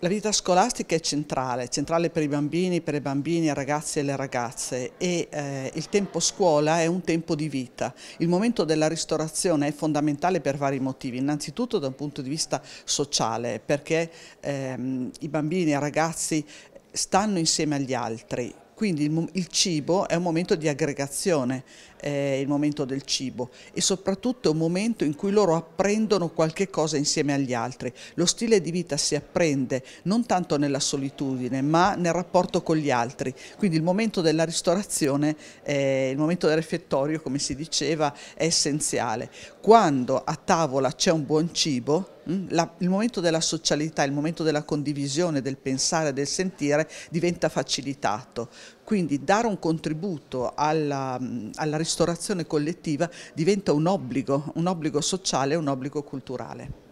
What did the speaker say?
La vita scolastica è centrale, centrale per i bambini, per i bambini, i ragazzi e le ragazze e eh, il tempo scuola è un tempo di vita. Il momento della ristorazione è fondamentale per vari motivi, innanzitutto da un punto di vista sociale perché ehm, i bambini e i ragazzi stanno insieme agli altri, quindi il, il cibo è un momento di aggregazione, eh, il momento del cibo e soprattutto è un momento in cui loro apprendono qualche cosa insieme agli altri. Lo stile di vita si apprende non tanto nella solitudine ma nel rapporto con gli altri. Quindi il momento della ristorazione, eh, il momento del refettorio come si diceva, è essenziale. Quando a tavola c'è un buon cibo, Mm, la, il momento della socialità, il momento della condivisione, del pensare, del sentire diventa facilitato. Quindi dare un contributo alla, mm, alla ristorazione collettiva diventa un obbligo, un obbligo sociale un obbligo culturale.